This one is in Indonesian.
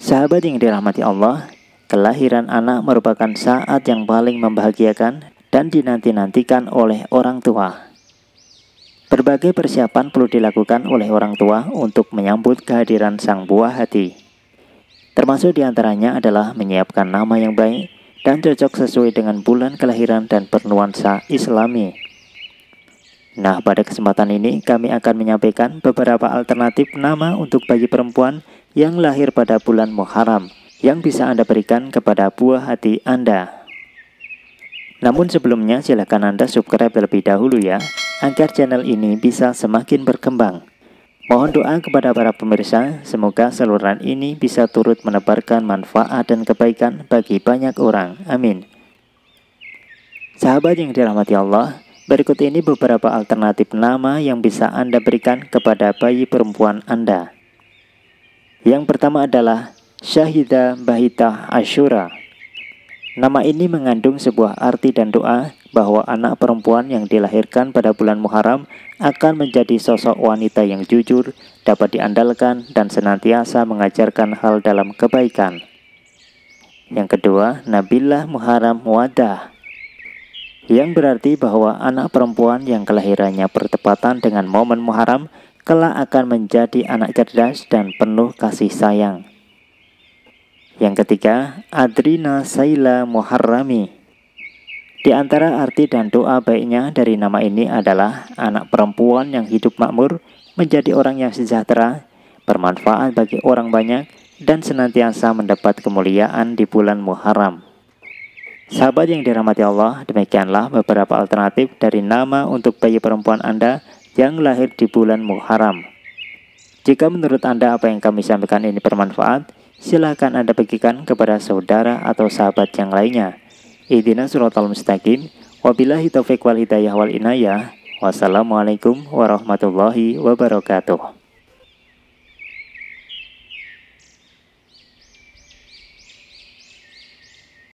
Sahabat yang dirahmati Allah, kelahiran anak merupakan saat yang paling membahagiakan dan dinanti-nantikan oleh orang tua. Berbagai persiapan perlu dilakukan oleh orang tua untuk menyambut kehadiran sang buah hati. Termasuk diantaranya adalah menyiapkan nama yang baik dan cocok sesuai dengan bulan kelahiran dan bernuansa islami. Nah, pada kesempatan ini kami akan menyampaikan beberapa alternatif nama untuk bayi perempuan yang lahir pada bulan Muharram yang bisa Anda berikan kepada buah hati Anda. Namun sebelumnya silakan Anda subscribe terlebih dahulu ya, agar channel ini bisa semakin berkembang. Mohon doa kepada para pemirsa, semoga saluran ini bisa turut menebarkan manfaat dan kebaikan bagi banyak orang. Amin. Sahabat yang dirahmati Allah, berikut ini beberapa alternatif nama yang bisa Anda berikan kepada bayi perempuan Anda. Yang pertama adalah Syahida Bahita Ashura. Nama ini mengandung sebuah arti dan doa bahwa anak perempuan yang dilahirkan pada bulan Muharram akan menjadi sosok wanita yang jujur, dapat diandalkan, dan senantiasa mengajarkan hal dalam kebaikan. Yang kedua, Nabilah Muharram Wadah yang berarti bahwa anak perempuan yang kelahirannya bertepatan dengan momen Muharram kelak akan menjadi anak cerdas dan penuh kasih sayang. Yang ketiga, Adrina Saila Muharrami. Di antara arti dan doa baiknya dari nama ini adalah anak perempuan yang hidup makmur, menjadi orang yang sejahtera, bermanfaat bagi orang banyak, dan senantiasa mendapat kemuliaan di bulan Muharram. Sahabat yang dirahmati Allah, demikianlah beberapa alternatif dari nama untuk bayi perempuan Anda yang lahir di bulan Muharram. Jika menurut Anda apa yang kami sampaikan ini bermanfaat, silakan Anda bagikan kepada saudara atau sahabat yang lainnya. Idina suratul mustaqim, wabillahi taufiq wal hidayah wal inayah, wassalamualaikum warahmatullahi wabarakatuh.